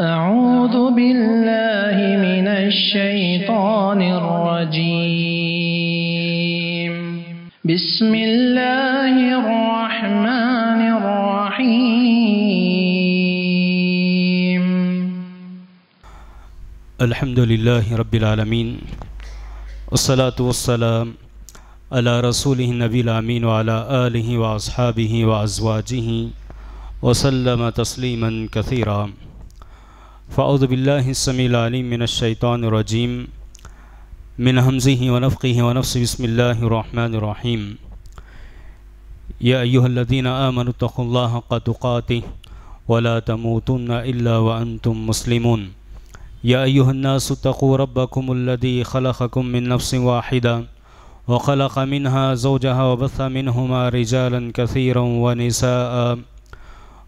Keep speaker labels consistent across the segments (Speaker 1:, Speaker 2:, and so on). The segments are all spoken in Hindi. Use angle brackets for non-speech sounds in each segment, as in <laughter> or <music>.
Speaker 1: أعوذ بالله من الشيطان الرجيم بسم الله الرحمن الرحيم الحمد لله رب العالمين والصلاة والسلام على رسوله النبي الأمين وعلى آله وأصحابه وأزواجه وسلم تسليما كثيرا فأعوذ بالله السميع العليم من الشيطان الرجيم من همزه ونفقه ونفسه بسم الله الرحمن الرحيم يا أيها الذين آمنوا اتقوا الله حق تقاته ولا تموتن إلا وأنتم مسلمون يا أيها الناس اتقوا ربكم الذي خلقكم من نفس واحدة وخلق منها زوجها وبث منهما رجالا كثيرا ونساء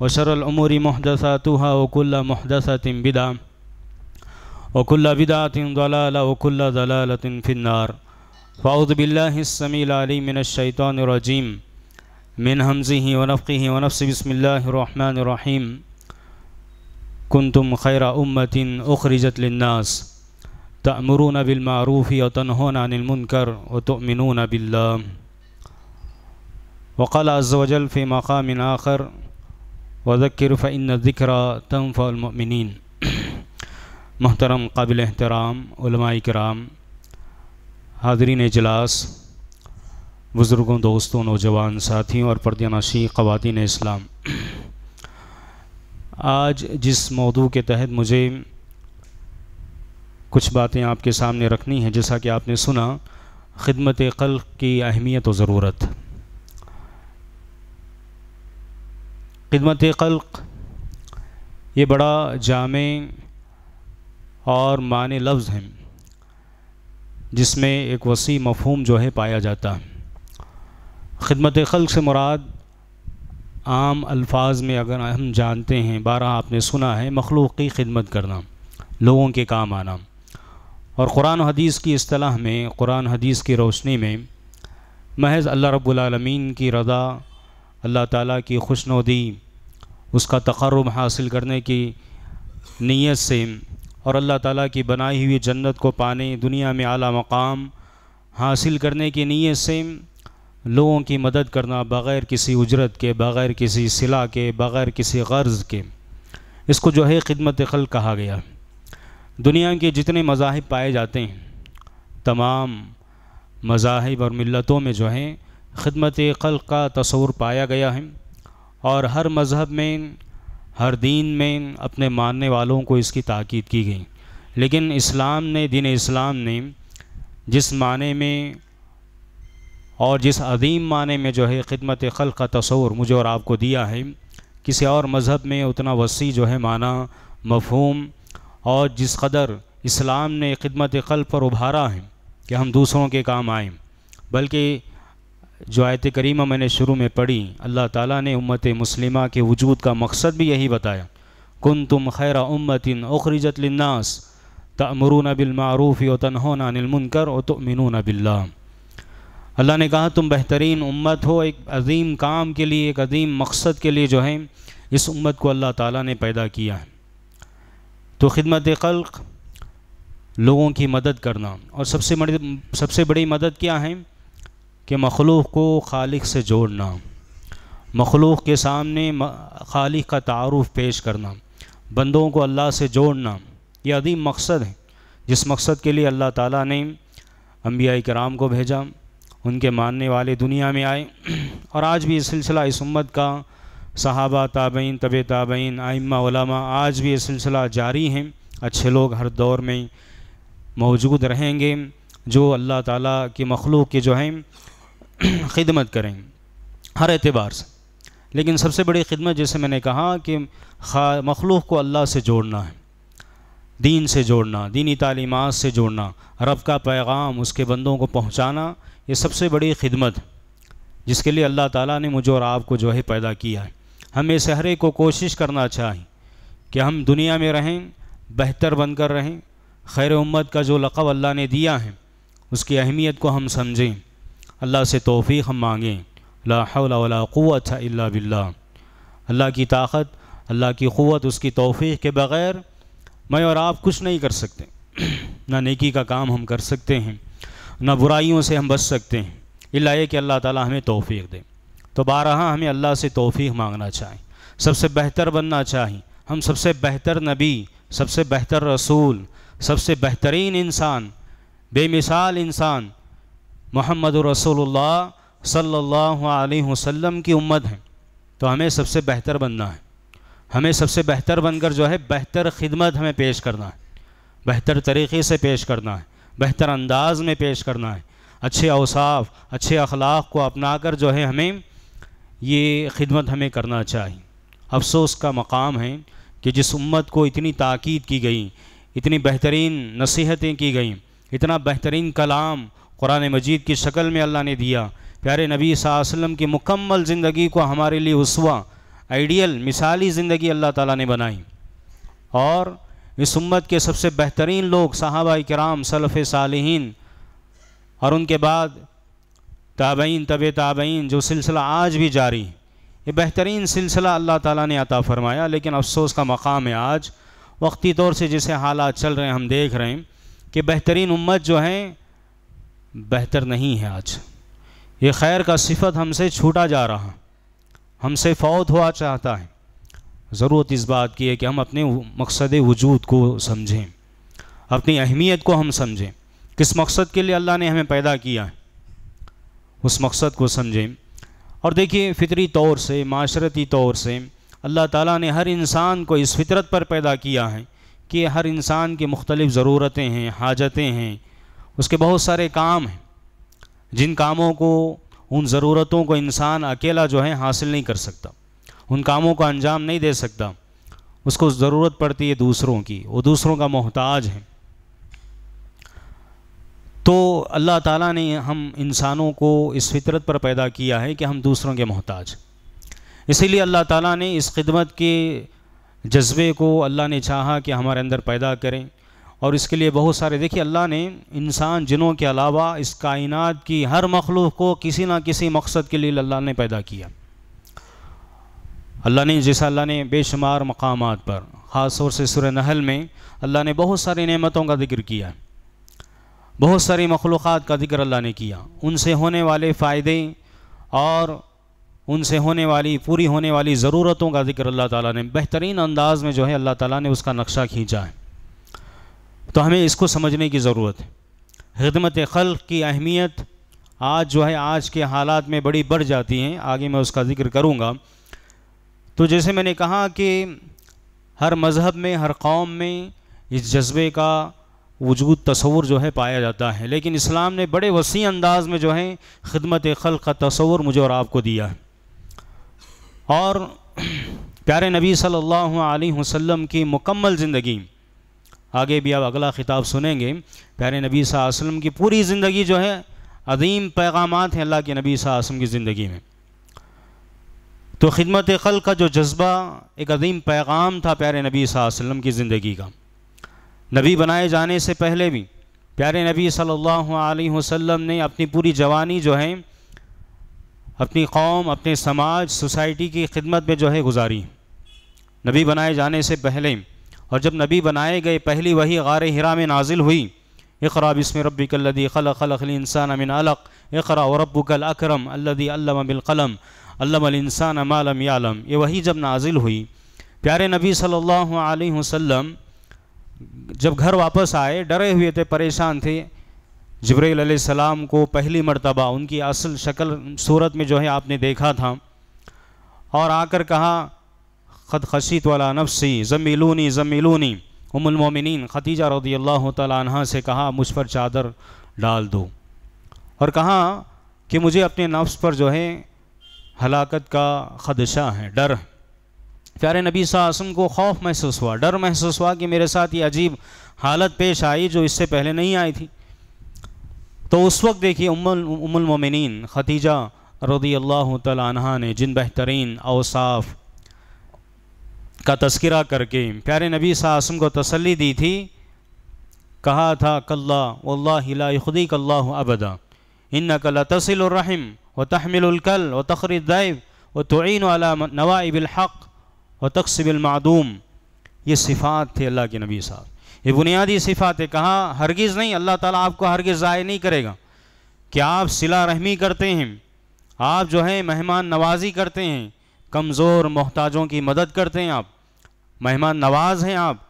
Speaker 1: وشر الأمور محدثاتها وكل محدثة بدعة وكل بدعة ضلالة وكل ضلالة في النار فأعوذ بالله السميع العليم من الشيطان الرجيم من همزه ونفقه ونفس بسم الله الرحمن الرحيم كنتم خير أمة أخرجت للناس تأمرون بالمعروف وتنهون عن المنكر وتؤمنون بالله وقال عز وجل في مقام آخر वज़क्र फ़िन ज़िक्र तमफ़मिन महतरम काबिल एहतराम कराम हाजरीन इजलास बुज़ुर्गों दोस्तों नौजवान साथियों और परदनाशी ख़वान इस्लाम आज जिस मौदू के तहत मुझे कुछ बातें आपके सामने रखनी हैं जैसा कि आपने सुना खिदमत कल की अहमियत व ज़रूरत खिदमत खल्क ये बड़ा जाम और माने लफ्ज़ हैं जिसमें एक वसी मफहम जो है पाया जाता है खिदमत खल्क से मुराद आम अल्फाज में अगर हम जानते हैं बारह आपने सुना है मखलूक की खिदमत करना लोगों के काम आना और कुरान हदीस की असलाह में कुरान हदीस की रोशनी में महज अल्लाह रब्बुल रबालमीन की रज़ा अल्लाह ताला की खुशनुदी उसका तकर्रब हासिल करने की नीयत से और अल्लाह ताला की बनाई हुई जन्नत को पाने दुनिया में आला मकाम हासिल करने की नीयत से लोगों की मदद करना बग़ैर किसी उजरत के बग़ैर किसी सिला के बग़ैर किसी गर्ज़ के इसको जो है ख़िदमत खल कहा गया दुनिया के जितने मजाहब पाए जाते हैं तमाम मजाहब और मिलतों में जो है ख़िदमत खल का तस्वूर पाया गया है और हर मज़हब में हर दीन में अपने मानने वालों को इसकी ताक़द की गई लेकिन इस्लाम ने दीन इस्लाम ने जिस माने में और जिस अदीम माने में जो है ख़िदमत खल का तस्वर मुझे और आपको दिया है किसी और मज़हब में उतना वसी जो है माना मफहूम और जिस कदर इस्लाम ने ख़दमत खल पर उभारा है कि हम दूसरों के काम आएँ बल्कि जो आयत करीमा मैंने शुरू में पढ़ी अल्लाह ताला ने उम्मत मुस्लिमा के वजूद का मकसद भी यही बताया कन तुम खैर उम्मतिन उखरजतलनास तमरून बिलमारूफ़ी व तनहोना निलमुनकर व तमिन बिल्ला अल्लाह ने कहा तुम बेहतरीन उम्मत हो एक अजीम काम के लिए एक अजीम मकसद के लिए जो है इस उम्मत को अल्लाह ताला ने पैदा किया है तो ख़िदमत खल्क लोगों की मदद करना और सबसे बड़ी सबसे बड़ी मदद क्या है कि मखलूक को खालिक से जोड़ना मखलूक के सामने खालिक का तारफ़ पेश करना बंदों को अल्लाह से जोड़ना यह अदीम मकसद है जिस मकसद के लिए अल्लाह ताला ने अम्बिया कराम को भेजा उनके मानने वाले दुनिया में आए <clears throat> और आज भी ये सिलसिला इस उम्मत का सहाबा ताबीन तब ताबीन आइमा आज भी ये सिलसिला जारी हैं अच्छे लोग हर दौर में मौजूद रहेंगे जो अल्लाह ताला की मखलूक के जो हैं <clears throat> खिदमत करें हर एतबार से लेकिन सबसे बड़ी खिदमत जैसे मैंने कहा कि मखलूक को अल्लाह से जोड़ना है दीन से जोड़ना दीनी तालीमत से जोड़ना रब का पैगाम उसके बंदों को पहुँचाना ये सबसे बड़ी खिदमत जिसके लिए अल्लाह ताला ने मुझे और आपको जो है पैदा किया है हमें सहरे को कोशिश करना चाहिए कि हम दुनिया में रहें बेहतर बनकर रहें खैर उम्मत का जो लक़ब अल्लाह ने दिया है उसकी अहमियत को हम समझें अल्लाह से तोफ़ी हम मांगें लावत अल्ला बिल्ला अल्लाह की ताकत अल्लाह की क़वत उसकी तोफ़ी के बग़ैर मैं और आप कुछ नहीं कर सकते <clears throat> ना नेकी का काम हम कर सकते हैं ना बुराइयों से हम बच सकते हैं इलाए कि अल्लाह ताला हमें तोफ़ी दे तो बारह हमें अल्लाह से तोफ़ी मांगना चाहें सबसे बेहतर बनना चाहें हम सबसे बेहतर नबी सबसे बेहतर रसूल सबसे बेहतरीन इंसान बेमिसाल इंसान मोहम्मद रसोल्ला सल्ला वसम की उम्मत हैं तो हमें सबसे बेहतर बनना है हमें सबसे बेहतर बनकर जो है बेहतर खिदमत हमें पेश करना है बेहतर तरीके से पेश करना है बेहतर अंदाज में पेश करना है अच्छे अवसाफ अच्छे अखलाक को अपना कर जो है हमें ये खिदमत हमें करना चाहिए अफसोस का मकाम है कि जिस उम्मत को इतनी ताक़द की गई इतनी बेहतरीन नसीहतें की गई इतना बेहतरीन कलाम कुरान मजीद की शक्ल में अल्लाह ने दिया प्यारे नबी वसल्लम की मुकम्मल ज़िंदगी को हमारे लिए उसवा आइडियल मिसाली ज़िंदगी अल्लाह ताला ने बनाई और इस उम्मत के सबसे बेहतरीन लोग साहबा कराम सलफ़ साल और उनके बाद ताबईन तब ताबईन जो सिलसिला आज भी जारी ये बेहतरीन सिलसिला अल्लाह ताला ने अता फरमाया लेकिन अफसोस का मकाम है आज वक्ती तौर से जैसे हालात चल रहे हैं हम देख रहे हैं कि बेहतरीन उम्मत जो हैं बेहतर नहीं है आज ये खैर का सिफत हमसे छूटा जा रहा हमसे फौत हुआ चाहता है ज़रूरत इस बात की है कि हम अपने मकसद वजूद को समझें अपनी अहमियत को हम समझें किस मकसद के लिए अल्लाह ने हमें पैदा किया है उस मकसद को समझें और देखिए फितरी तौर से माशरती तौर से अल्लाह ताला ने हर इंसान को इस फितरत पर पैदा किया है कि हर इंसान की मुख्तलिफ़ ज़रूरतें हैं हाजतें हैं उसके बहुत सारे काम हैं जिन कामों को उन ज़रूरतों को इंसान अकेला जो है हासिल नहीं कर सकता उन कामों को अंजाम नहीं दे सकता उसको ज़रूरत पड़ती है दूसरों की वो दूसरों का मोहताज है तो अल्लाह ताला ने हम इंसानों को इस फितरत पर पैदा किया है कि हम दूसरों के मोहताज इसीलिए अल्लाह ताला ने इस खिदमत के जज्बे को अल्लाह ने चाहा कि हमारे अंदर पैदा करें और इसके लिए बहुत सारे देखिए अल्लाह ने इंसान जिनों के अलावा इस कायनात की हर मखलूक को किसी ना किसी मकसद के लिए अल्लाह ने पैदा किया अल्लाह ने जैसा अल्लाह ने बेशुमार मकाम पर ख़ास तौर से सुर नहल में अल्लाह ने बहुत सारी नेमतों का जिक्र किया बहुत सारी मखलूक़ का जिक्र अल्लाह ने किया उनसे होने वाले फ़ायदे और उनसे होने वाली पूरी होने वाली ज़रूरतों का जिक्र अल्लाह ताला ने बेहतरीन अंदाज़ में जो है अल्लाह ताला ने उसका नक्शा खींचा है तो हमें इसको समझने की ज़रूरत है खदमत खल की अहमियत आज जो है आज के हालात में बड़ी बढ़ जाती हैं आगे मैं उसका ज़िक्र करूँगा तो जैसे मैंने कहा कि हर मज़हब में हर कौम में इस जज्बे का वजूद तस्वर जो है पाया जाता है लेकिन इस्लाम ने बड़े वसी अंदाज में जो है खदमत खल का तस्वूर मुझे और आपको दिया है और प्यारे नबी सल्लल्लाहु अलैहि वसल्लम की मुकम्मल ज़िंदगी आगे भी आप अगला ख़िताब सुनेंगे प्यारे नबी वसल्लम की पूरी ज़िंदगी जो है अजीम पैगाम हैं अल्लाह के नबी वसल्लम की ज़िंदगी में तो ख़िदमत खल का जो जज्बा एक अजीम पैगाम था प्यारे नबी वसल्लम की ज़िंदगी का नबी बनाए जाने से पहले भी प्यारे नबी सल्लल्लाहु अलैहि वसल्लम ने अपनी पूरी जवानी जो है अपनी कौम अपने समाज सोसाइटी की खिदमत में जो है गुजारी नबी बनाए जाने से पहले और जब नबी बनाए गए पहली वही गार हिरा में नाजिल हुई इकरा बिस्म रबी खल खल इंसान अमिन अलक इकरा रब कल अक्रम अल्लदी अल्लम बिलकलम मालम यालम ये वही जब नाजिल हुई प्यारे नबी सल्लल्लाहु अलैहि वसल्लम जब घर वापस आए डरे हुए थे परेशान थे जब्रैल सलाम को पहली मर्तबा उनकी असल शक्ल सूरत में जो है आपने देखा था और आकर कहा ख़द खशीत वाला नफसी ज़मीलूनी ज़मीलूनी उमुलमोमिन खतीजा रदी अल्लाह तह से कहा मुझ पर चादर डाल दो और कहा कि मुझे अपने नफ्स पर जो है हलाकत का खदशा है डर प्यारे नबी आसम को खौफ महसूस हुआ डर महसूस हुआ कि मेरे साथ ये अजीब हालत पेश आई जो इससे पहले नहीं आई थी तो उस वक्त देखिए उमुलमोमिन खतीजा रदी अल्लाह तह ने जिन बेहतरीन अवसाफ़ का तस्करा करके प्यारे नबी सासम को तसली दी थी कहा था कल्ला खुदी कल्ला अबदा इन कला तसिलरहम व तहमिलकल व तखरदैब व तोन वाला नवाइबिलहक़ व तकसिबिलमादूम ये सिफ़ात थे अल्लाह के नबी साहब ये बुनियादी सिफ़ात है कहा हरगिज़ नहीं अल्लाह ताला आपको हरगिज़ ज़ाय नहीं करेगा क्या आप सिला रहमी करते हैं आप जो है मेहमान नवाजी करते हैं कमज़ोर मोहताजों की मदद करते हैं आप मेहमान नवाज हैं आप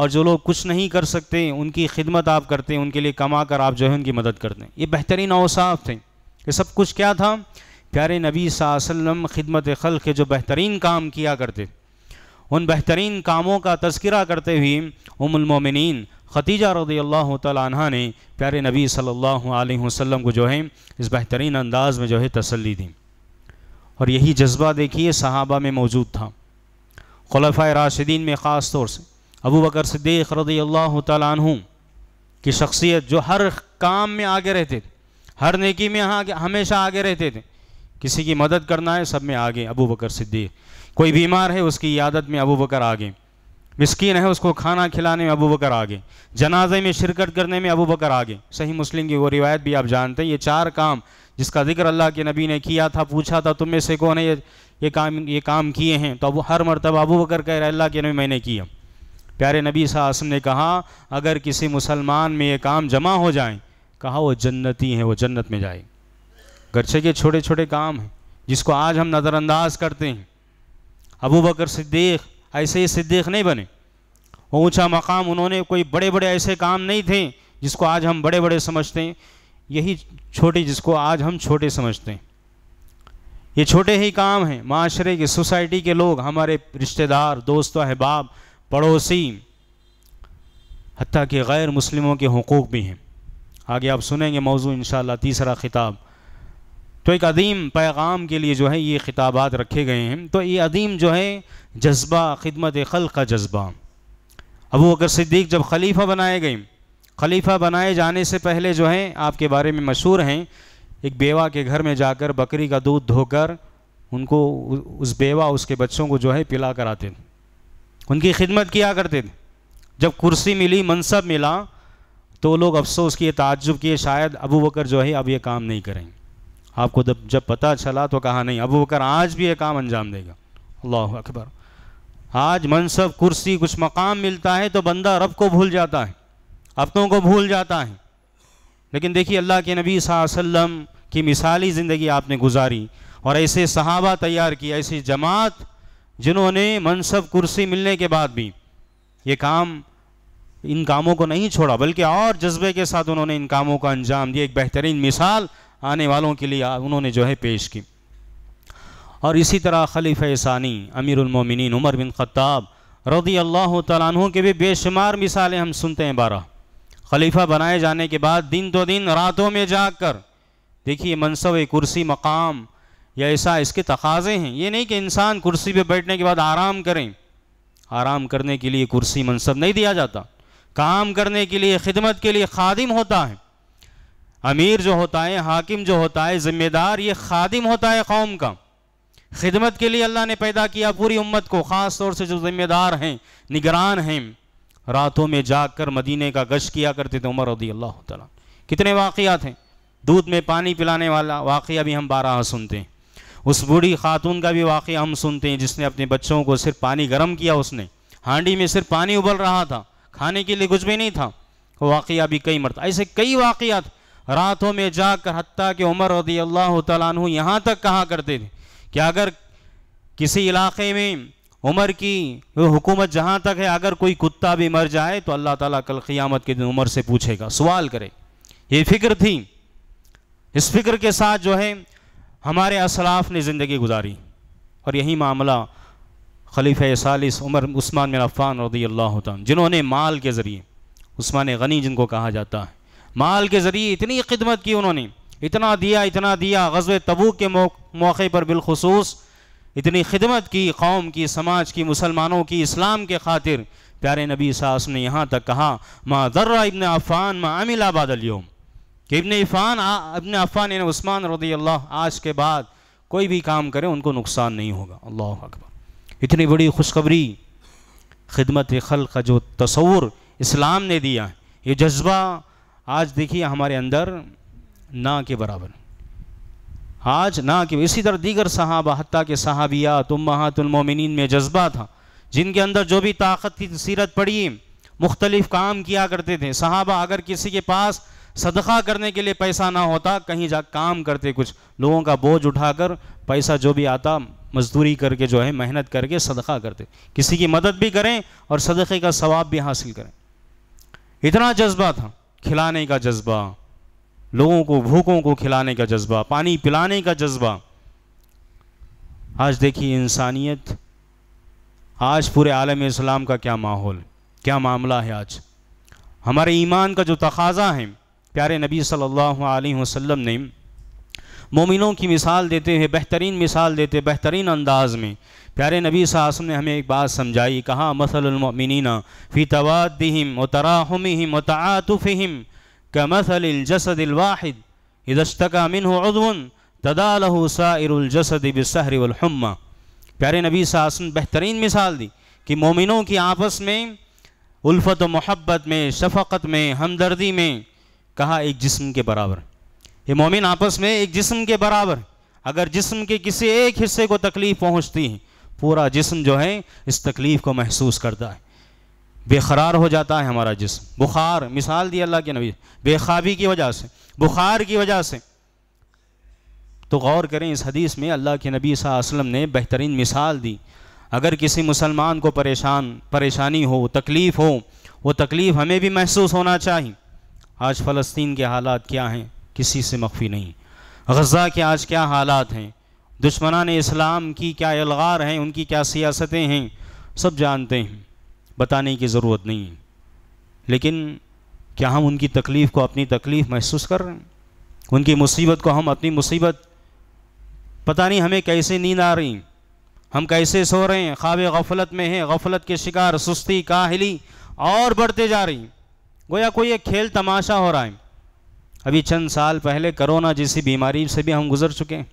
Speaker 1: और जो लोग कुछ नहीं कर सकते उनकी खिदमत आप करते हैं उनके लिए कमा कर आप जो है उनकी मदद करते हैं ये बेहतरीन अवसाफ थे ये सब कुछ क्या था प्यारे नबी वसल्लम खिदमत खल के जो बेहतरीन काम किया करते उन बेहतरीन कामों का तस्करा करते हुए उमुलमोमिन खतीजा रदी अल्लाह तह ने प्यारे नबी सल्ला वसम को जो है इस बेहतरीन अंदाज़ में जो है तसली दी और यही जज्बा देखिए सहाबा में मौजूद था खलफा राशिदीन में ख़ास तौर से अबू बकर सिद्दीक रदी अल्लाह तु की शख्सियत जो हर काम में आगे रहते थे हर नेकी में आगे हमेशा आगे रहते थे किसी की मदद करना है सब में आगे अबू बकर सिद्दीक कोई बीमार है उसकी यादत में अबू बकर आगे मिस्किन है उसको खाना खिलाने में अबू बकर आगे जनाजे में शिरकत करने में अबू बकर आगे सही मुस्लिम की वो रिवायत भी आप जानते हैं ये चार काम जिसका जिक्र अल्लाह के नबी ने किया था पूछा था तुम में से कौन है ये ये काम ये काम किए हैं तो अब हर मरतबा अबू बकर कह रहे अल्लाह के नबी मैंने किया प्यारे नबी सासम ने कहा अगर किसी मुसलमान में ये काम जमा हो जाए कहा वो जन्नती हैं वो जन्नत में जाए गर्चे के छोटे छोटे काम हैं जिसको आज हम नज़रअंदाज करते हैं अबू बकर सिद्दीक ऐसे ही सिद्दीक नहीं बने ऊंचा मकाम उन्होंने कोई बड़े बड़े ऐसे काम नहीं थे जिसको आज हम बड़े बड़े समझते हैं यही छोटे जिसको आज हम छोटे समझते हैं ये छोटे ही काम हैं माशरे के सोसाइटी के लोग हमारे रिश्तेदार दोस्त अहबाब पड़ोसी हती कि गैर मुस्लिमों के हकूक़ भी हैं आगे आप सुनेंगे मौजू इन तीसरा ख़िताब तो एक अदीम पैगाम के लिए जो है ये खिताबात रखे गए हैं तो ये अदीम जो है जज्बा खिदमत खल का जज्बा अबू अगर सिद्दीक जब खलीफा बनाए गए खलीफा बनाए जाने से पहले जो हैं आपके बारे में मशहूर हैं एक बेवा के घर में जाकर बकरी का दूध धोकर उनको उस बेवा उसके बच्चों को जो है पिला कराते थे उनकी खिदमत किया करते थे जब कुर्सी मिली मनसब मिला तो लोग अफसोस किए ताज्जुब किए शायद अबू बकर जो है अब ये काम नहीं करेंगे आपको जब जब पता चला तो कहा नहीं अबू बकर आज भी ये काम अंजाम देगा अल्लाह अकबर आज मनसब कुर्सी कुछ मकाम मिलता है तो बंदा रब को भूल जाता है अपनों को भूल जाता है लेकिन देखिए अल्लाह के नबी वसल्लम की मिसाली ज़िंदगी आपने गुजारी और ऐसे सहाबा तैयार किए ऐसी जमात जिन्होंने मनसब कुर्सी मिलने के बाद भी ये काम इन कामों को नहीं छोड़ा बल्कि और जज्बे के साथ उन्होंने इन कामों का अंजाम दिया एक बेहतरीन मिसाल आने वालों के लिए उन्होंने जो है पेश की और इसी तरह खलीफ सानी अमीरमिन उमर बिन ख़त्ताब रदी अल्लाह तु के भी बेशुमार मिसालें हम सुनते हैं बारह खलीफा बनाए जाने के बाद दिन दो दिन रातों में जाकर कर देखिए मनसब कुर्सी मकाम या ऐसा इसके तकाजे हैं ये नहीं कि इंसान कुर्सी पे बैठने के बाद आराम करें आराम करने के लिए कुर्सी मनसब नहीं दिया जाता काम करने के लिए खिदमत के लिए खादिम होता है अमीर जो होता है हाकिम जो होता है ज़िम्मेदार ये खादिम होता है कौम का खिदमत के लिए अल्लाह ने पैदा किया पूरी उम्मत को ख़ास तौर से जो ज़िम्मेदार हैं निगरान हैं रातों में जाकर मदीने का गश किया करते थे उमर रदी अल्लाह तला कितने वाक़ात हैं दूध में पानी पिलाने वाला वाक़ भी हम बारह सुनते हैं उस बूढ़ी खातून का भी वाक़ हम सुनते हैं जिसने अपने बच्चों को सिर्फ पानी गर्म किया उसने हांडी में सिर्फ पानी उबल रहा था खाने के लिए कुछ भी नहीं था वो वाक़ भी कई मरता ऐसे कई वाक़ात रातों में जाकर हती के उमर रदी अल्लाह तु यहाँ तक कहा करते थे कि अगर किसी इलाके में उमर की हुकूमत जहाँ तक है अगर कोई कुत्ता भी मर जाए तो अल्लाह ताला कल क़ियामत के दिन उमर से पूछेगा सवाल करे ये फ़िक्र थी इस फिक्र के साथ जो है हमारे असलाफ ने ज़िंदगी गुजारी और यही मामला खलीफ सालिस उमर उस्मान बिन अफ़ान रदी अल्लाह जिन्होंने माल के ज़रिए उस्मान गनी जिनको कहा जाता है माल के ज़रिए इतनी खिदमत की उन्होंने इतना दिया इतना दिया गज़व तबू के मौके पर बिलखसूस इतनी खिदमत की कौम की समाज की मुसलमानों की इस्लाम के खातिर प्यारे नबी सास ने यहाँ तक कहा माँ दर्रा इबन अफ़ान माँ बादल आबादलियोम कि इबन इफ़ान इबन अफ़ान इन उस्मान रदी अल्लाह आज के बाद कोई भी काम करें उनको नुकसान नहीं होगा अल्लाह अकबर इतनी बड़ी खुशखबरी खिदमत खल का जो तस्वूर इस्लाम ने दिया है ये जज्बा आज देखिए हमारे अंदर ना के बराबर आज ना कि इसी तरह दीगर सहाबा हती के सहाबिया तुम महातमिन में जज्बा था जिनके अंदर जो भी ताकत थी सीरत पड़ी मुख्तलिफ काम किया करते थे सहाबा अगर किसी के पास सदका करने के लिए पैसा ना होता कहीं जा काम करते कुछ लोगों का बोझ उठाकर पैसा जो भी आता मजदूरी करके जो है मेहनत करके सदका करते किसी की मदद भी करें और सदक़े का सवाब भी हासिल करें इतना जज्बा था खिलाने का जज्बा लोगों को भूखों को खिलाने का जज्बा पानी पिलाने का जज्बा आज देखिए इंसानियत आज पूरे आलम इस्लाम का क्या माहौल क्या मामला है आज हमारे ईमान का जो तकाजा है प्यारे नबी सल्लल्लाहु अलैहि वसल्लम ने मोमिनों की मिसाल देते हुए बेहतरीन मिसाल देते बेहतरीन अंदाज में प्यारे नबी सासम ने हमें एक बात समझाई कहा मसलमिन फ़ी तवादिम व तराहम व तातुफ़म कमसल जसदिलवाहिद इदश्तका मिन उदवन तदा लहू साइरजसद बसहर वलहम्मा प्यारे नबी सासन बेहतरीन मिसाल दी कि मोमिनों की आपस में उल्फत व मोहब्बत में शफक़त में हमदर्दी में कहा एक जिस्म के बराबर ये मोमिन आपस में एक जिस्म के बराबर अगर जिस्म के किसी एक हिस्से को तकलीफ़ पहुंचती है पूरा जिस्म जो है इस तकलीफ़ को महसूस करता है बेखरार हो जाता है हमारा जिसम बुखार मिसाल दी अल्लाह के नबी बेखाबी की वजह से बुखार की वजह से तो गौर करें इस हदीस में अल्लाह के नबी वसल्लम ने बेहतरीन मिसाल दी अगर किसी मुसलमान को परेशान परेशानी हो तकलीफ़ हो वो तकलीफ़ हमें भी महसूस होना चाहिए आज फ़लस्तीन के हालात क्या हैं किसी से मख्फी नहीं गज़ा के आज क्या हालात हैं दुश्मनान इस्लाम की क्या अलगार हैं उनकी क्या सियासतें हैं सब जानते हैं बताने की ज़रूरत नहीं है लेकिन क्या हम उनकी तकलीफ़ को अपनी तकलीफ़ महसूस कर रहे हैं उनकी मुसीबत को हम अपनी मुसीबत पता नहीं हमें कैसे नींद आ रही हम कैसे सो रहे हैं ख्वाब गफलत में हैं गफलत के शिकार सुस्ती काहली और बढ़ते जा रही गोया कोई एक खेल तमाशा हो रहा है अभी चंद साल पहले करोना जैसी बीमारी से भी हम गुजर चुके हैं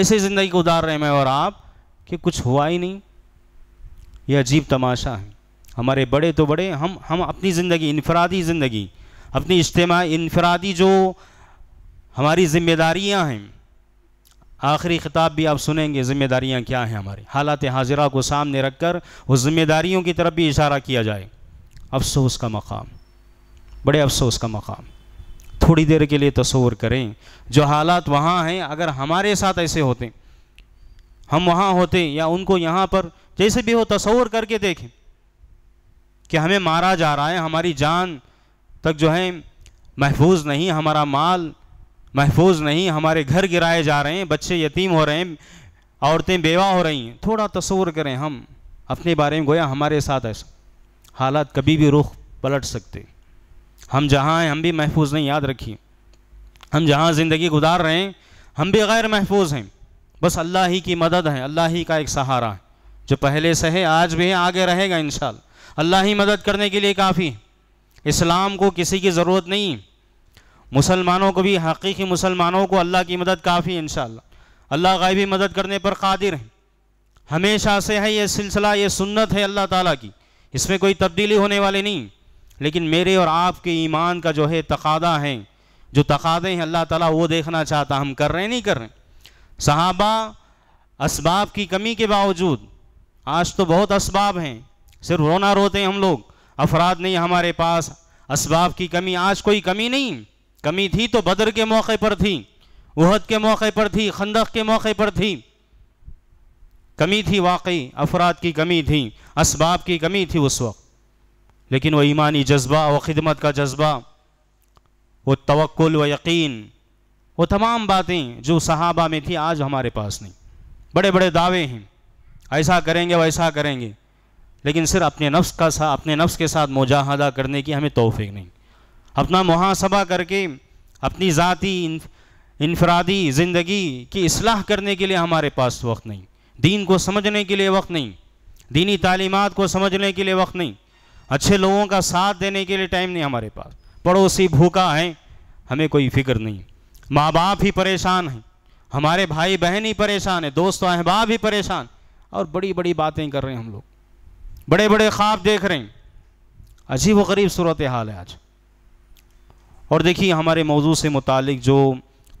Speaker 1: ऐसे ज़िंदगी को उतार रहे हैं मैं और आप कि कुछ हुआ ही नहीं यह अजीब तमाशा है हमारे बड़े तो बड़े हम हम अपनी ज़िंदगी इनफरादी ज़िंदगी अपनी इज्तम इनफरादी जो हमारी ज़िम्मेदारियाँ हैं आखिरी ख़िताब भी आप सुनेंगे ज़िम्मेदारियाँ क्या हैं हमारी हालात हाजिरा को सामने रख कर उस ज़िम्मेदारियों की तरफ भी इशारा किया जाए अफसोस का मकाम बड़े अफसोस का मकाम थोड़ी देर के लिए तस्वर करें जो हालात वहाँ हैं अगर हमारे साथ ऐसे होते हम वहाँ होते या उनको यहाँ पर जैसे भी हो तस्वर करके देखें कि हमें मारा जा रहा है हमारी जान तक जो है महफूज नहीं हमारा माल महफूज नहीं हमारे घर गिराए जा रहे हैं बच्चे यतीम हो रहे हैं औरतें बेवा हो रही हैं थोड़ा तस्वूर करें हम अपने बारे में गोया हमारे साथ ऐसा हालात कभी भी रुख पलट सकते हम जहाँ हैं हम भी महफूज नहीं याद रखिए हम जहाँ ज़िंदगी गुजार रहे हैं हम भी गैर महफूज हैं बस अल्लाह ही की मदद है अल्लाह ही का एक सहारा है जो पहले से है आज भी है आगे रहेगा इन अल्लाह ही मदद करने के लिए काफ़ी इस्लाम को किसी की ज़रूरत नहीं मुसलमानों को भी हकीकी मुसलमानों को अल्लाह की मदद काफ़ी इन अल्लाह गायबी मदद करने पर कादिर है हमेशा से है ये सिलसिला ये सुन्नत है अल्लाह ताला की इसमें कोई तब्दीली होने वाली नहीं लेकिन मेरे और आपके ईमान का जो है तकादा है जो तकादे हैं अल्लाह ताला वो देखना चाहता हम कर रहे हैं नहीं कर रहे हैं सहाबा इसबाब की कमी के बावजूद आज तो बहुत इसबाब हैं सिर्फ रोना रोते हैं हम लोग अफराद नहीं हमारे पास इसबाब की कमी आज कोई कमी नहीं कमी थी तो बदर के मौके पर थी उहद के मौके पर थी खंदक के मौके पर थी कमी थी वाकई अफराद की कमी थी इसबाब की कमी थी उस वक्त लेकिन वह ईमानी जज्बा व खिदमत का जज्बा वो तवक्ल व यकीन वो तमाम बातें जो सहाबा में थी आज हमारे पास नहीं बड़े बड़े दावे हैं ऐसा करेंगे वैसा करेंगे लेकिन सिर्फ अपने नफ्स का सा अपने नफ्स के साथ मुजाहदा करने की हमें तोफ़ी नहीं अपना मुहासबा करके अपनी ज़ाती इनफरादी ज़िंदगी की असलाह करने के लिए हमारे पास वक्त नहीं दीन को समझने के लिए वक्त नहीं दीनी तालीमत को समझने के लिए वक्त नहीं अच्छे लोगों का साथ देने के लिए टाइम नहीं हमारे पास पड़ोसी भूखा है हमें कोई फिक्र नहीं माँ बाप ही परेशान हैं हमारे भाई बहन ही परेशान हैं दोस्त अहबाब ही परेशान और बड़ी बड़ी बातें कर रहे हैं हम लोग बड़े बड़े ख्वाब देख रहे हैं अजीब व गरीब सूरत हाल है आज और देखिए हमारे मौजू से मुतल जो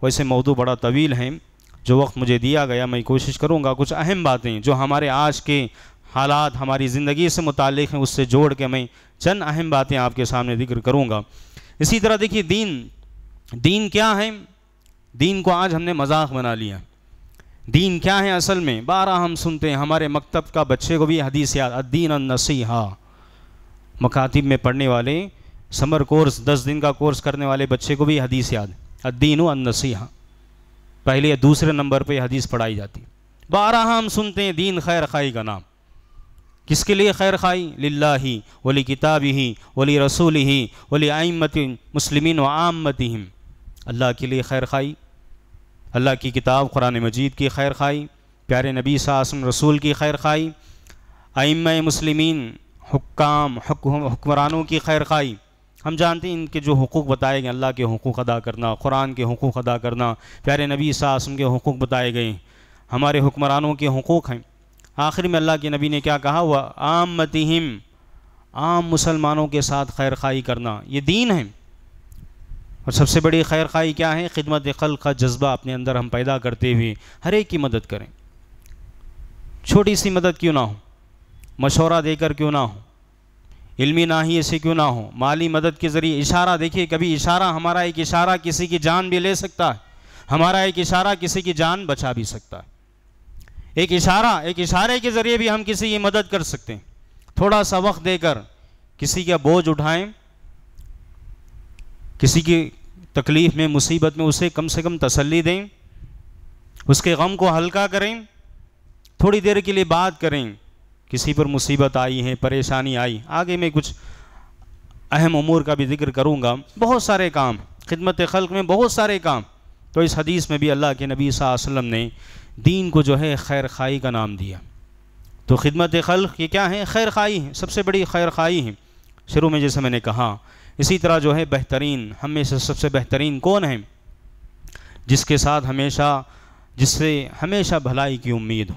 Speaker 1: वैसे मौजू बड़ा तवील हैं जो वक्त मुझे दिया गया मैं कोशिश करूँगा कुछ अहम बातें जो हमारे आज के हालात हमारी ज़िंदगी से मुतल हैं उससे जोड़ के मैं चंद अहम बातें आपके सामने जिक्र करूँगा इसी तरह देखिए दीन दीन क्या है दीन को आज हमने मजाक बना लिया दीन क्या है असल में बारह हम सुनते हैं हमारे मकतब का बच्चे को भी हदीस याद दीन नसीहा मकातिब में पढ़ने वाले समर कोर्स दस दिन का कोर्स करने वाले बच्चे को भी हदीस याद अद्दीन नसीहा पहले या दूसरे नंबर पर हदीस पढ़ाई जाती बारह हम सुनते हैं दीन खैर खाई का नाम किसके लिए खैर खाई लिल्ला ही वली किताब ही वली रसूल ही वली आमत मुस्लिम व आमती हिम अल्लाह के लिए खैर खाई अल्लाह की किताब कुरान मजीद की खैर खाई प्यारे नबी सासम रसूल की खैर खाई आइम मुसलिमीन हुक्काम हुक्मरानों की खैर खाई हम जानते हैं इनके जो हकूक़ बताए गए अल्लाह के हकूक़ अदा करना कुरान के हकूक़ अदा करना प्यारे नबी सासम के हकूक़ बताए गए हमारे हुक्मरानों के हकूक़ हैं आखिर में अल्लाह के नबी ने क्या कहा हुआ आम मतिम आम मुसलमानों के साथ खैर खाई करना ये दीन है और सबसे बड़ी खैर खाई क्या है खिदमत खल का जज्बा अपने अंदर हम पैदा करते हुए हर एक की मदद करें छोटी सी मदद क्यों ना हो मशवरा देकर क्यों ना हो इल्मी ही ऐसे क्यों ना हो माली मदद के ज़रिए इशारा देखिए कभी इशारा हमारा एक इशारा किसी की जान भी ले सकता है हमारा एक इशारा किसी की जान बचा भी सकता है एक इशारा एक इशारे के ज़रिए भी हम किसी की मदद कर सकते हैं थोड़ा सा वक्त देकर किसी का बोझ उठाएं किसी की तकलीफ़ में मुसीबत में उसे कम से कम तसल्ली दें उसके गम को हल्का करें थोड़ी देर के लिए बात करें किसी पर मुसीबत आई है परेशानी आई आगे मैं कुछ अहम उमूर का भी जिक्र करूँगा बहुत सारे काम खिदमत खल्क में बहुत सारे काम तो इस हदीस में भी अल्लाह के नबी वसल्लम ने दीन को जो है खैर खाई का नाम दिया तो खिदमत खल्क ये क्या है खैर खाई है सबसे बड़ी खैर खाई है शुरू में जैसे मैंने कहा इसी तरह जो है बेहतरीन हम में से सबसे बेहतरीन कौन है जिसके साथ हमेशा जिससे हमेशा भलाई की उम्मीद हो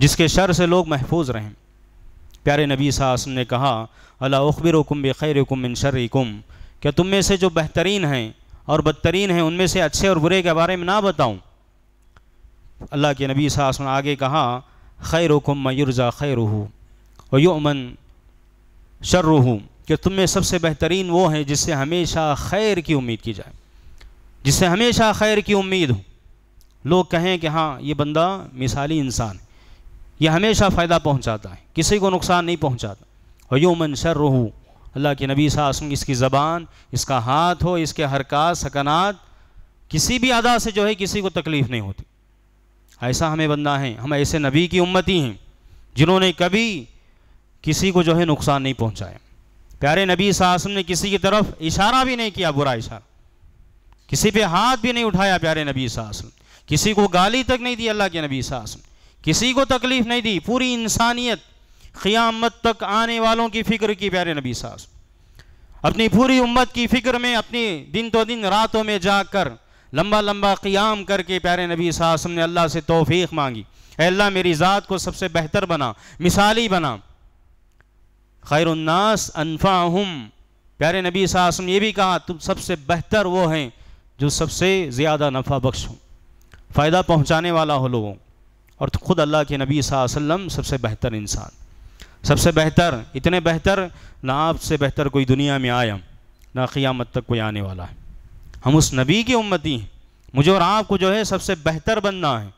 Speaker 1: जिसके शर से लोग महफूज रहें प्यारे नबी सासम ने कहा अला उखबिर बखैर कुम शर्रकुम क्या तुम में से जो बेहतरीन हैं और बदतरीन हैं उनमें से अच्छे और बुरे के बारे में ना बताऊँ अल्लाह के नबी सासम आगे कहा खैर हुकुम मयुर्जा खैर हूँ यो अमन शर्रहूँ कि तुम में सबसे बेहतरीन वो हैं जिससे हमेशा खैर की उम्मीद की जाए जिससे हमेशा खैर की उम्मीद हो लोग कहें कि हाँ ये बंदा मिसाली इंसान है यह हमेशा फ़ायदा पहुँचाता है किसी को नुकसान नहीं पहुँचाता और यूमन शर रहू अल्लाह के नबी सासम इसकी ज़बान इसका हाथ हो इसके हरकत सकनात किसी भी अदा से जो है किसी को तकलीफ़ नहीं होती ऐसा हमें बंदा है हम ऐसे नबी की उम्मती हैं जिन्होंने कभी किसी को जो है नुकसान नहीं पहुँचाया प्यारे नबी सासम ने किसी की तरफ इशारा भी नहीं किया बुरा इशारा किसी पे हाथ भी नहीं उठाया प्यारे नबी सासम किसी को गाली तक नहीं दी अल्लाह के नबी सासम किसी को तकलीफ नहीं दी पूरी इंसानियत क़ियामत तक आने वालों की फ़िक्र की प्यारे नबी सासम अपनी पूरी उम्मत की फ़िक्र में अपनी दिन तो दिन रातों में जाकर लंबा लंबा क़ियाम करके प्यारे नबी सासम ने अल्लाह से तोफ़ी मांगी अल्लाह मेरी ज़ात को सबसे बेहतर बना मिसाली बना खैरनास अनफ़ाहम प्यारे नबी सासम ये भी कहा तुम सबसे बेहतर वो हैं जो सबसे ज़्यादा नफ़ा बख्श हो फ़ायदा पहुँचाने वाला हो लोगों और ख़ुद अल्लाह के नबी वसल्लम सबसे बेहतर इंसान सबसे बेहतर इतने बेहतर ना आपसे बेहतर कोई दुनिया में आया ना क़ियामत तक कोई आने वाला है हम उस नबी की उम्मती हैं मुझे और आपको जो है सबसे बेहतर बनना है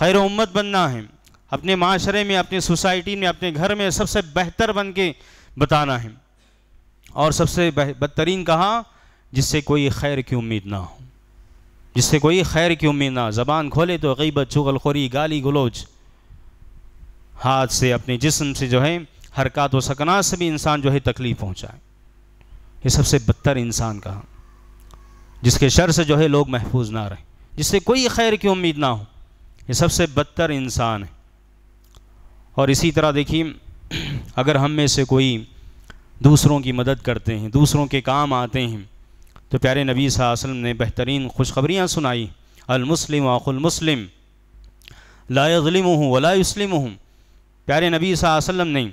Speaker 1: खैर उम्मत बनना है अपने माशरे में अपनी सोसाइटी में अपने घर में सबसे बेहतर बन के बताना है और सबसे बदतरीन कहा जिससे कोई खैर की उम्मीद ना हो जिससे कोई खैर की उम्मीद ना ज़बान खोले तो गईबत चुगलखोरी गाली गलोच हाथ से अपने जिसम से जो है हरकत व सकना से भी इंसान जो है तकलीफ़ पहुँचाए ये सबसे बदतर इंसान कहा जिसके शर से जो है लोग महफूज ना रहे जिससे कोई खैर की उम्मीद ना हो ये सबसे बदतर इंसान है और इसी तरह देखिए अगर हम में से कोई दूसरों की मदद करते हैं दूसरों के काम आते हैं तो प्यारे नबी वसल्लम ने बेहतरीन खुशखबरियाँ सुनाई अलमुस्लिम आखुलमस्लिम लाजलिम हूँ वलाम हूँ प्यारे नबी वसल्लम ने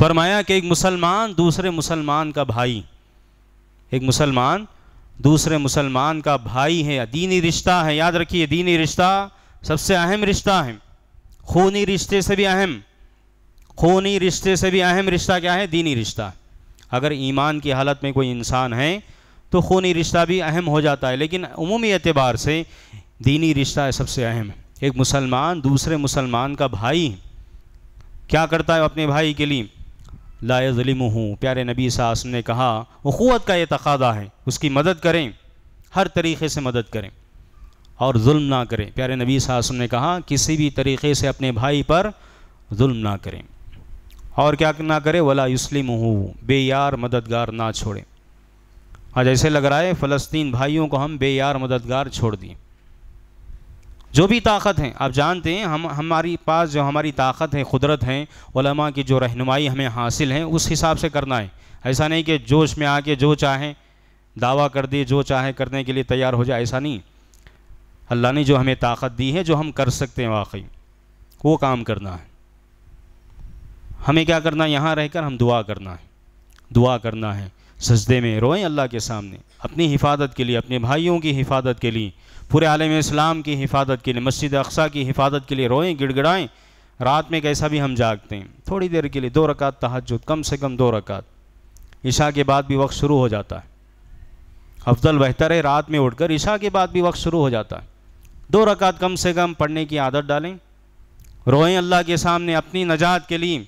Speaker 1: फरमाया कि एक मुसलमान दूसरे मुसलमान का भाई एक मुसलमान दूसरे मुसलमान का भाई है दीनी रिश्ता है याद रखिए दीनी रिश्ता सबसे अहम रिश्ता है खूनी रिश्ते से भी अहम खूनी रिश्ते से भी अहम रिश्ता क्या है दीनी रिश्ता अगर ईमान की हालत में कोई इंसान है तो खूनी रिश्ता भी अहम हो जाता है लेकिन अमूमी एतबार से दीनी रिश्ता सबसे अहम है एक मुसलमान दूसरे मुसलमान का भाई क्या करता है अपने भाई के लिए जलिम हूँ प्यारे नबी सास ने कहा वो क़ुत का ये तकादा है उसकी मदद करें हर तरीके से मदद करें और जुल्म ना करें प्यारे नबी साहब ने कहा किसी भी तरीके से अपने भाई पर जुल्म ना करें और क्या ना करें वला युस्लिम हो बेयार मददगार ना छोड़ें आज ऐसे लग रहा है फ़लस्तीन भाइयों को हम यार मददगार छोड़ दिए जो भी ताकत हैं आप जानते हैं हम हमारी पास जो हमारी ताकत है कुदरत हैं उलमा की जो रहनुमाई हमें हासिल है उस हिसाब से करना है ऐसा नहीं कि जोश में आके जो चाहें दावा कर दिए जो चाहे करने के लिए तैयार हो जाए ऐसा नहीं अल्लाह ने जो हमें ताकत दी है जो हम कर सकते हैं वाकई वो काम करना है हमें क्या करना है यहाँ रहकर हम दुआ करना है दुआ करना है सजदे में रोएं अल्लाह के सामने अपनी हिफाजत के लिए अपने भाइयों की हिफाजत के लिए पूरे आलम इस्लाम की हिफाजत के लिए मस्जिद अक्सा की हिफाजत के लिए रोएं गिड़गिड़ाएं रात में कैसा भी हम जागते हैं थोड़ी देर के लिए दो रकात तहजद कम से कम दो रकात ईशा के बाद भी वक्त शुरू हो जाता है अफजल बेहतर है रात में उठकर ईशा के बाद भी वक्त शुरू हो जाता है दो रकात कम से कम पढ़ने की आदत डालें रोएं अल्लाह के सामने अपनी नजात के लिए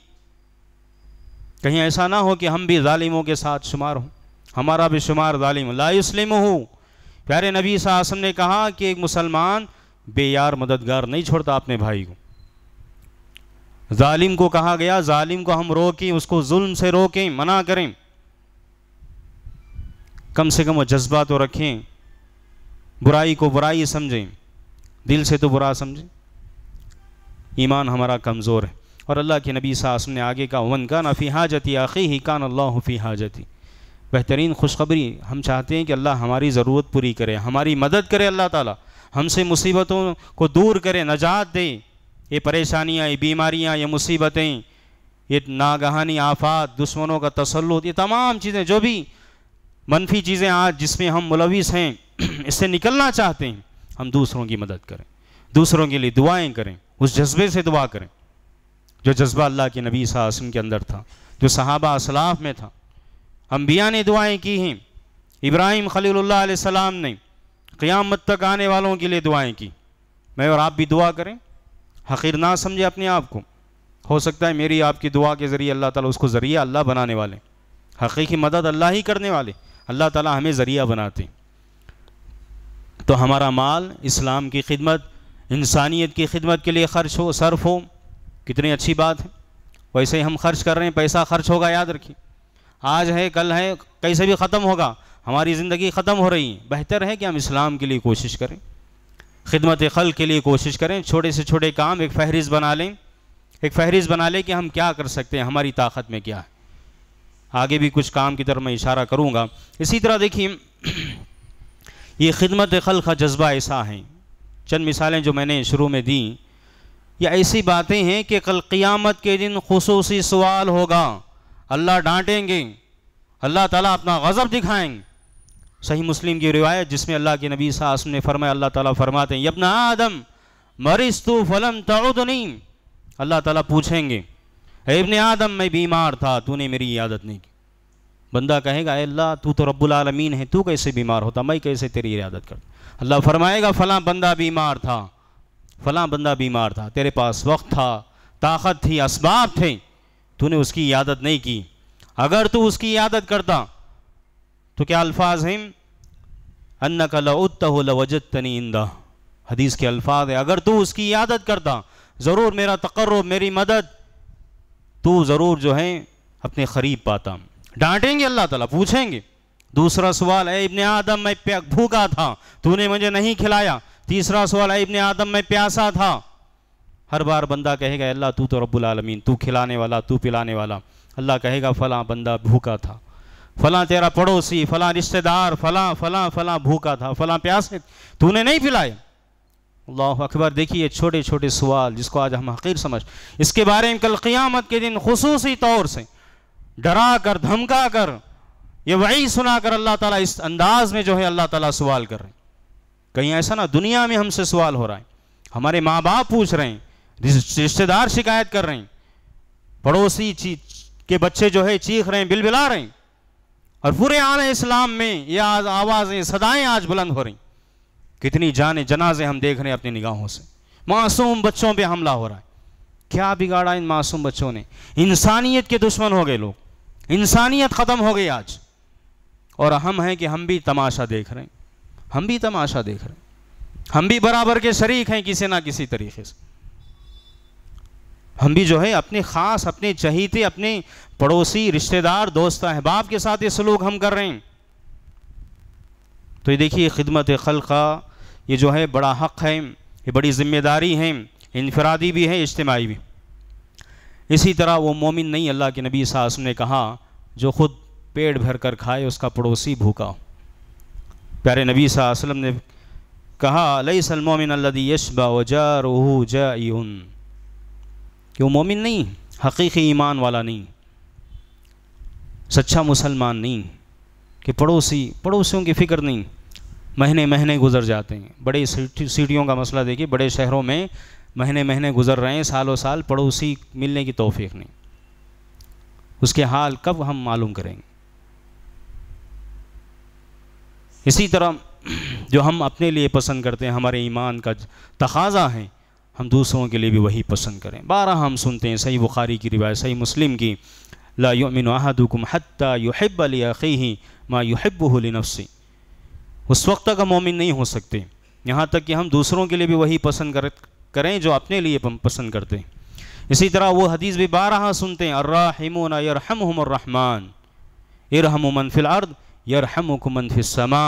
Speaker 1: कहीं ऐसा ना हो कि हम भी ालिमों के साथ शुमार हों हमारा भी शुमार ालिम लाइसलिम हो प्यारे नबी सासम ने कहा कि एक मुसलमान बेयार मददगार नहीं छोड़ता अपने भाई को ालिम को कहा गया ालिम को हम रोकें उसको जुल्म से रोकें मना करें कम से कम वो जज्बा तो रखें बुराई को बुराई समझें दिल से तो बुरा समझे ईमान हमारा कमज़ोर है और अल्लाह के नबी सासम ने आगे का वन का नफ़ी हाजती आखी ही कान अल्लाह फ़ी हाजती बेहतरीन खुशखबरी हम चाहते हैं कि अल्लाह हमारी ज़रूरत पूरी करे हमारी मदद करे अल्लाह ताला हमसे मुसीबतों को दूर करे नजात दे ये परेशानियाँ ये बीमारियाँ ये मुसीबतें ये नागहानी आफात दुश्मनों का तसलुत ये तमाम चीज़ें जो भी मनफी चीज़ें आज जिसमें हम मुलविस हैं <clears throat> इससे निकलना चाहते हैं हम दूसरों की मदद करें दूसरों के लिए दुआएं करें उस जज्बे से दुआ करें जो जज्बा अल्लाह के नबी सासम के अंदर था जो सहाबा असलाफ में था अम्बिया ने दुआएं की हैं इब्राहिम खलील ने क़यामत तक आने वालों के लिए दुआएं की मैं और आप भी दुआ करें हकीर ना समझे अपने आप को हो सकता है मेरी आपकी दुआ के ज़रिए अल्लाह ताला उसको ज़रिया अल्लाह बनाने वाले हकीकी मदद अल्लाह ही करने वाले अल्लाह ताला हमें ज़रिया बनाते हैं तो हमारा माल इस्लाम की खिदमत इंसानियत की खिदमत के लिए खर्च हो सर्फ हो कितनी अच्छी बात है वैसे ही हम खर्च कर रहे हैं पैसा खर्च होगा याद रखिए आज है कल है कैसे भी ख़त्म होगा हमारी ज़िंदगी ख़त्म हो रही है बेहतर है कि हम इस्लाम के लिए कोशिश करें खिदमत खल के लिए कोशिश करें छोटे से छोटे काम एक फहरिस्त बना लें एक फहरिस्त बना लें कि हम क्या कर सकते हैं हमारी ताकत में क्या है आगे भी कुछ काम की तरफ मैं इशारा करूँगा इसी तरह देखिए ये खिदमत खल का जज्बा ऐसा है चंद मिसालें जो मैंने शुरू में दी ये ऐसी बातें हैं कि कल क़ियामत के दिन खसूस सवाल होगा अल्लाह डांटेंगे अल्लाह ताला अपना गज़ब दिखाएंगे सही मुस्लिम की रिवायत जिसमें अल्लाह के नबी सासम ने फरमाया अल्लाह ताला फरमाते हैं यबना आदम मरीज तो फलम तो नहीं अल्लाह ताला पूछेंगे इबन आदम मैं बीमार था तूने मेरी इयादत नहीं की बंदा कहेगा अल्लाह तू तो रब्बुल आलमीन है तू कैसे बीमार होता मैं कैसे तेरी इरादत कर अल्लाह फरमाएगा फ़लाँ बंदा बीमार था फ़लाँ बंदा बीमार था तेरे पास वक्त था ताकत थी इसबाब थे तूने उसकी यादत नहीं की अगर तू उसकी यादत करता तो क्या अल्फाज हैं अन्ना का लउत्त हो लवजत तनी इंदा हदीस के अल्फाज है अगर तू उसकी यादत करता ज़रूर मेरा तकर्रब मेरी मदद तू ज़रूर जो है अपने करीब पाता डांटेंगे अल्लाह तला पूछेंगे दूसरा सवाल है इबन आदम मैं भूखा था तूने मुझे नहीं खिलाया तीसरा सवाल है इबन आदम मैं प्यासा था हर बार बंदा कहेगा अल्लाह तू तो रब्बुल आलमीन तू खिलाने वाला तू पिलाने वाला अल्लाह कहेगा फ़लाँ बंदा भूखा था फ़लाँ तेरा पड़ोसी फ़लाँ रिश्तेदार फ़लाँ फ़लाँ फ़लाँ भूखा था फ़लाँ प्यासे तूने नहीं पिलाया अल्लाह अकबर देखिए छोटे छोटे सवाल जिसको आज हम हकीर समझ इसके बारे में कल क़ियामत के दिन खसूसी तौर से डरा कर धमका कर ये वही सुनाकर अल्लाह ताला इस अंदाज में जो है अल्लाह ताला सवाल कर रहे हैं कहीं ऐसा ना दुनिया में हमसे सवाल हो रहा है हमारे माँ बाप पूछ रहे हैं रिश्तेदार शिकायत कर रहे हैं पड़ोसी चीज के बच्चे जो है चीख रहे हैं बिलबिला रहे हैं और पूरे आल इस्लाम में ये आज आवाज़ें सदाएं आज बुलंद हो रही कितनी जाने जनाजे हम देख रहे हैं अपनी निगाहों से मासूम बच्चों पर हमला हो रहा है क्या बिगाड़ा इन मासूम बच्चों ने इंसानियत के दुश्मन हो गए लोग इंसानियत ख़त्म हो गई आज और हम हैं कि हम भी तमाशा देख रहे हैं हम भी तमाशा देख रहे हैं हम भी बराबर के शरीक हैं किसी ना किसी तरीके से हम भी जो है अपने ख़ास अपने चहीते अपने पड़ोसी रिश्तेदार दोस्त अहबाब के साथ ये सलूक हम कर रहे हैं तो ये देखिए खिदमत खल का ये जो है बड़ा हक़ है ये बड़ी ज़िम्मेदारी है इनफरादी भी है इज्तमाही भी इसी तरह वो मोमिन नहीं अल्लाह के नबी सास ने कहा जो ख़ुद पेट भर कर खाए उसका पड़ोसी भूखा प्यारे नबी वसल्लम ने कहा अलई सलमोमिन अल्दी यशबा वजा रोहू जन कि वो मोमिन नहीं हकीकी ईमान वाला नहीं सच्चा मुसलमान नहीं कि पड़ोसी पड़ोसियों की फ़िक्र नहीं महीने महीने गुजर जाते हैं बड़े सीटियों का मसला देखिए बड़े शहरों में महीने महीने गुजर रहे हैं सालों साल पड़ोसी मिलने की तोफ़ी नहीं उसके हाल कब हम मालूम करेंगे इसी तरह जो हम अपने लिए पसंद करते हैं हमारे ईमान का तकाजा है हम दूसरों के लिए भी वही पसंद करें बारह हम सुनते हैं सही बुखारी की रिवायत सही मुस्लिम की ला यमिन अहदुकुम हत्ता माँ युहब उस वक्त तक हम मोमिन नहीं हो सकते यहाँ तक कि हम दूसरों के लिए भी वही पसंद कर करें जो अपने लिए पसंद करते हैं इसी तरह वो हदीस भी बारहा सुनते हैं अर्राहिमोन यरहमहमरहमान इरहम मनफिल अर्द यरहम मनफिसमा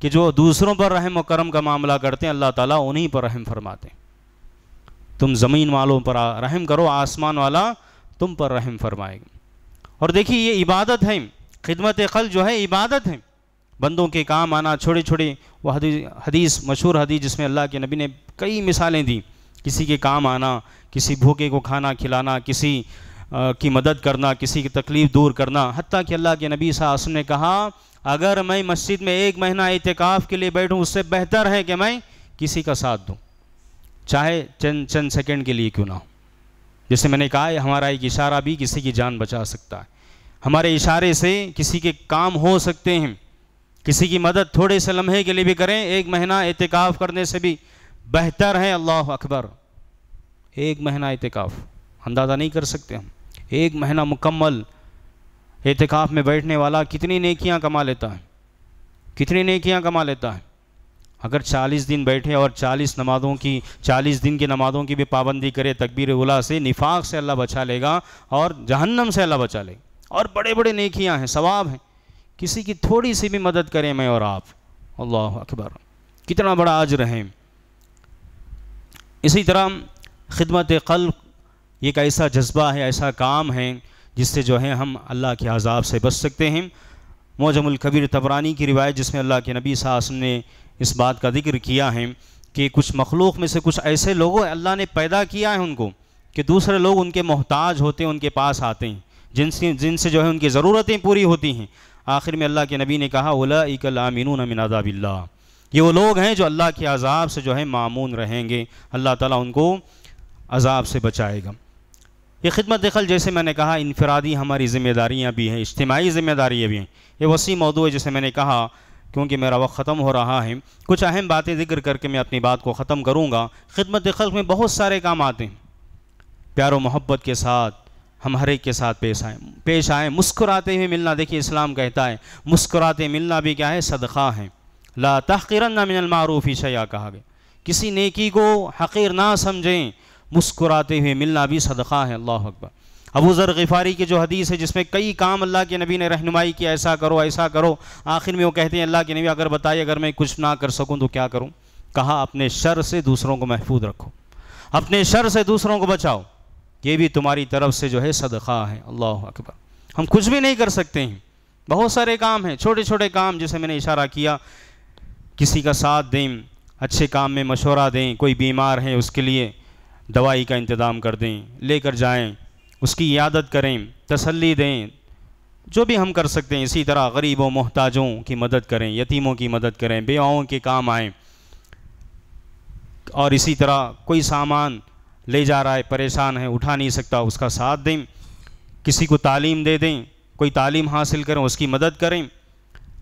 Speaker 1: कि जो दूसरों पर रहम और करम का मामला करते हैं अल्लाह ताला उन्हीं पर रहम फरमाते हैं तुम ज़मीन वालों पर रहम करो आसमान वाला तुम पर रहम फरमाएगा और देखिए ये इबादत है खिदमत कल जो है इबादत है बंदों के काम आना छोटे छोटे वो हदीस मशहूर हदीस जिसमें अल्लाह के नबी ने कई मिसालें दी किसी के काम आना किसी भूखे को खाना खिलाना किसी आ, की मदद करना किसी की तकलीफ़ दूर करना हती कि अल्लाह के नबी सासम ने कहा अगर मैं मस्जिद में एक महीना एहतिकाफ़ के लिए बैठूँ उससे बेहतर है कि मैं किसी का साथ दूँ चाहे चंद चंद सेकेंड के लिए क्यों ना हो जैसे मैंने कहा हमारा एक इशारा भी किसी की जान बचा सकता है हमारे इशारे से किसी के काम हो सकते हैं किसी की मदद थोड़े से लम्हे के लिए भी करें एक महीना एहतिकाफ़ करने से भी बेहतर है अल्लाह अकबर एक महीना एहतिकाफ़ अंदाज़ा नहीं कर सकते हम एक महीना मुकम्मल एहतिकाफ़ में बैठने वाला कितनी नेकियां कमा लेता है कितनी नेकियां कमा लेता है अगर 40 दिन बैठे और 40 नमाज़ों की 40 दिन की नमाज़ों की भी पाबंदी करे तकबीर उला से निफाक से अल्लाह बचा लेगा और जहन्नम से अल्लाह बचा लेगा और बड़े बड़े नेकियां हैं सवाब हैं किसी की थोड़ी सी भी मदद करें मैं और आप अल्लाह अकबर कितना बड़ा आज रहें इसी तरह खिदमत कल एक ऐसा जज्बा है ऐसा काम है जिससे जो है हम अल्लाह के अजाब से बच सकते हैं मोजमुल कबीर तबरानी की रिवायत जिसमें अल्लाह के नबी सास ने इस बात का जिक्र किया है कि कुछ मखलूक में से कुछ ऐसे लोगों अल्लाह ने पैदा किया है उनको कि दूसरे लोग उनके मोहताज होते हैं उनके पास आते हैं जिनसे जिनसे जो है उनकी ज़रूरतें पूरी होती हैं आखिर में अल्लाह के नबी ने कहा ओला इकल आमिन ये वो लोग हैं जो अल्लाह के अजाब से जो है मामून रहेंगे अल्लाह ताला उनको अजाब से बचाएगा ये खिदमत दखल जैसे मैंने कहा इनफरादी हमारी ज़िम्मेदारियाँ भी हैं इज्तमाही ज़िम्मेदारियाँ भी हैं ये वसी मौदू है जैसे मैंने कहा क्योंकि मेरा वक्त ख़त्म हो रहा है कुछ अहम बातें जिक्र करके मैं अपनी बात को ख़त्म करूँगा खिदमत दखल में बहुत सारे काम आते हैं प्यार मोहब्बत के साथ हम हर एक के साथ पेश आए पेश आए मुस्कुराते हुए मिलना देखिए इस्लाम कहता है मुस्कुराते मिलना भी क्या है सदक़ा है ला तहकिरन मिनलमारूफ़ी शया कहा गया किसी नेकी को हकीर ना समझें मुस्कुराते हुए मिलना भी सदक़ा है अल्लाह अकबर अबू ज़र गफ़ारी की जो हदीस है जिसमें कई काम अल्लाह के नबी ने रहनुमाई की ऐसा करो ऐसा करो आखिर में वो कहते हैं अल्लाह के नबी अगर बताए अगर मैं कुछ ना कर सकूँ तो क्या करूँ कहा अपने शर से दूसरों को महफूज रखो अपने शर से दूसरों को बचाओ ये भी तुम्हारी तरफ से जो है सदखा है अल्लाह अकबर हम कुछ भी नहीं कर सकते हैं बहुत सारे काम हैं छोटे छोटे काम जैसे मैंने इशारा किया किसी का साथ दें अच्छे काम में मशवरा दें कोई बीमार है उसके लिए दवाई का इंतज़ाम कर दें लेकर जाएं उसकी यादत करें तसल्ली दें जो भी हम कर सकते हैं इसी तरह गरीबों मोहताजों की मदद करें यतीमों की मदद करें बेवाओं के काम आएँ और इसी तरह कोई सामान ले जा रहा है परेशान है उठा नहीं सकता उसका साथ दें किसी को तालीम दे दें कोई तालीम हासिल करें उसकी मदद करें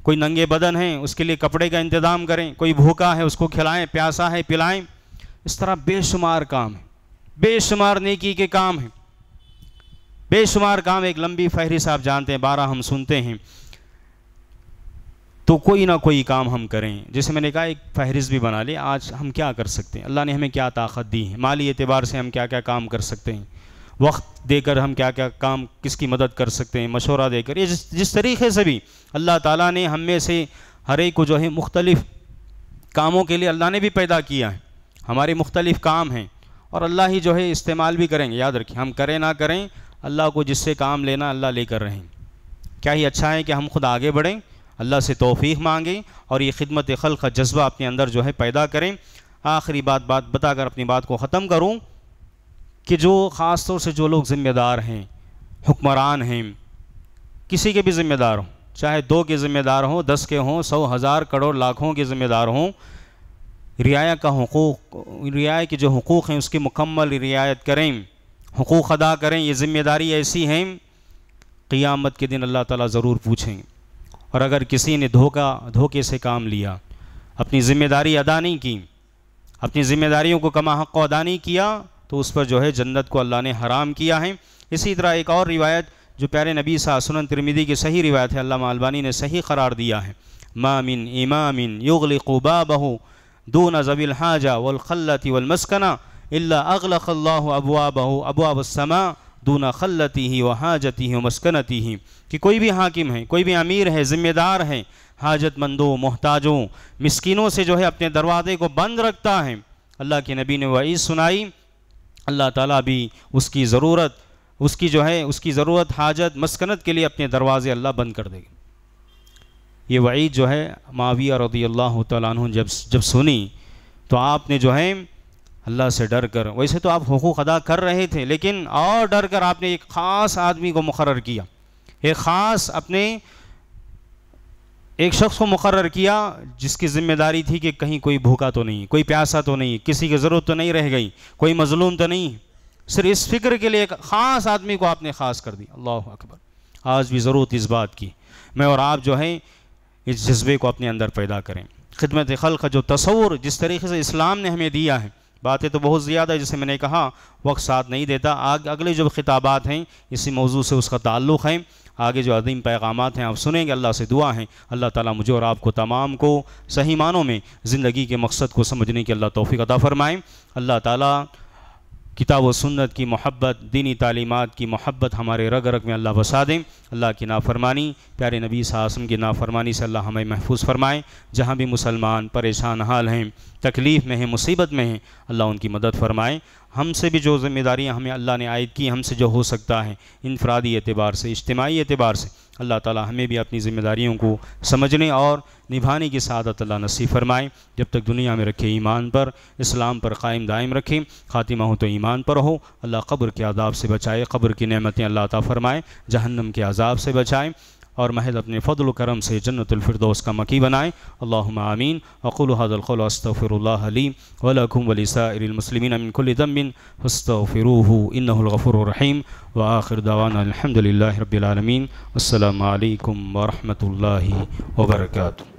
Speaker 1: कोई नंगे बदन हैं उसके लिए कपड़े का इंतज़ाम करें कोई भूखा है उसको खिलाएं प्यासा है पिलाएं इस तरह बेशुमार काम है बेशुमार नेकी के काम हैं बेशुमार काम एक लंबी फहरिस्त आप जानते हैं बारह हम सुनते हैं तो कोई ना कोई काम हम करें जैसे मैंने कहा एक फहरिस्त भी बना ली आज हम क्या कर सकते हैं अल्लाह ने हमें क्या ताकत दी है माली एतबार से हम क्या क्या काम कर सकते हैं वक्त देकर हम क्या क्या काम किसकी मदद कर सकते हैं मशवरा देकर ये जिस जिस तरीके से भी अल्लाह ताला ने हम में से हर एक को जो है मुख्तलिफ़ कामों के लिए अल्लाह ने भी पैदा किया है हमारे मुख्तलिफ़ काम हैं और अल्लाह ही जो है इस्तेमाल भी करेंगे याद रखें हम करें ना करें अल्लाह को जिससे काम लेना अल्लाह लेकर रहें क्या ही अच्छा है कि हम खुद आगे बढ़ें अल्लाह से तोफ़ी मांगें और ये खिदमत खल का जज्बा अपने अंदर जो है पैदा करें आखिरी बात बात बताकर अपनी बात को ख़त्म करूँ कि जो ख़ास तौर से जो लोग ज़िम्मेदार हैं हुक्मरान हैं किसी के भी ज़िम्मेदार हों चाहे दो के ज़िम्मेदार हों दस के हों सौ हज़ार करोड़ लाखों के ज़िम्मेदार हों रियाया का हकूक़ रियाया के जो हकूक़ हैं उसकी मुकम्मल रियायत करें हकूक़ अदा करें ये ज़िम्मेदारी ऐसी हैं क़ियामत के दिन अल्लाह ताला ज़रूर पूछेंगे और अगर किसी ने धोखा धोखे से काम लिया अपनी ज़िम्मेदारी अदा नहीं की अपनी ज़िम्मेदारियों को कमा हक़ अदा नहीं किया तो उस पर जो है जन्नत को अल्लाह ने हराम किया है इसी तरह एक और रिवायत जो प्यारे नबी सासन तिरमिदी की सही रिवायत है अल्लाह अलबानी ने सही करार दिया है मामिन इमामिन युगल कुबा बहु दो जबिल हाजा वलखलती वलमस्कना अल्ला अगल अबवा बहु अबुआ बसमा दूना खलती ही व हाजती ही मस्कनती ही कि कोई भी हाकिम है कोई भी अमीर है ज़िम्मेदार है हाजतमंदों मोहताजों मस्किनों से जो है अपने दरवाजे को बंद रखता है अल्लाह के नबी ने ईद सुनाई अल्लाह ताली भी उसकी ज़रूरत उसकी जो है उसकी ज़रूरत हाजत मस्कनत के लिए अपने दरवाजे अल्लाह बंद कर देगी ये वईद जो है माविया रदी अल्लाह तु जब जब सुनी तो आपने जो है अल्लाह से डर कर वैसे तो आप हकूक़ अदा कर रहे थे लेकिन और डर कर आपने एक ख़ास आदमी को मुकर किया एक ख़ास अपने एक शख्स को मुकर किया जिसकी ज़िम्मेदारी थी कि कहीं कोई भूखा तो नहीं कोई प्यासा तो नहीं किसी की ज़रूरत तो नहीं रह गई कोई मजलूम तो नहीं सिर्फ इस फिक्र के लिए एक ख़ास आदमी को आपने ख़ास कर दिया अल्लाह अकबर आज भी ज़रूरत इस बात की मैं और आप जो हैं इस जज्बे को अपने अंदर पैदा करें खिदमत खल का जो तस्वूर जिस तरीके से इस्लाम ने हमें दिया है बातें तो बहुत ज़्यादा है जैसे मैंने कहा वक्त साथ नहीं देता आग अगले जो खिताबात हैं इसी मौजू से उसका ताल्लुक़ है आगे जो अदीम पैगाम हैं आप सुनेंगे अल्लाह से दुआ हैं अल्लाह ताला मुझे और आपको तमाम को सही मानों में ज़िंदगी के मकसद को समझने की अल्लाह तोफ़ी अदा फ़रमाएँ अल्लाह ताली किताब व सुन्नत की मोहब्बत दीनी तालीमत की मोहब्बत हमारे रग रग में अल्लाह बसा दें अल्लाह की नाफरमानी प्यारे नबी सासम की नाफरमानी से अल्लाह हमें महफूज फरमाएँ जहाँ भी मुसलमान परेशान हाल हैं तकलीफ़ में हैं मुसीबत में हैं अल्लाह उनकी मदद फ़रमाएँ हमसे भी जो ज़िम्मेदारियाँ हमें अल्लाह ने आयद की हमसे जो हो सकता है इनफरादी एतबार से इज्तमाही एतबार से अल्लाह ताला हमें भी अपनी ज़िम्मेदारियों को समझने और निभाने की सदत अल्लाह नसीब फरमाए जब तक दुनिया में रखे ईमान पर इस्लाम पर कायम दायम रखें खातिमा हो तो ईमान पर हो अल्लाह कब्र के आदाब से बचाए कब्र की नमतें अल्लाह ताला जहन्नम के आज़ाब से बचाएँ और महज अपने फ़दल करम से जन्नतफरदोस का मकी बनाएँ अल्लाम आमीन अकुल हज़लफ़िरली वलकुम वलीसामसलिमिन अमिनकुलदमिन हस्तफ़िरू रहीम व आखिर दवान अलहमदिल्ला असल अल्लाम वरहमल वर्का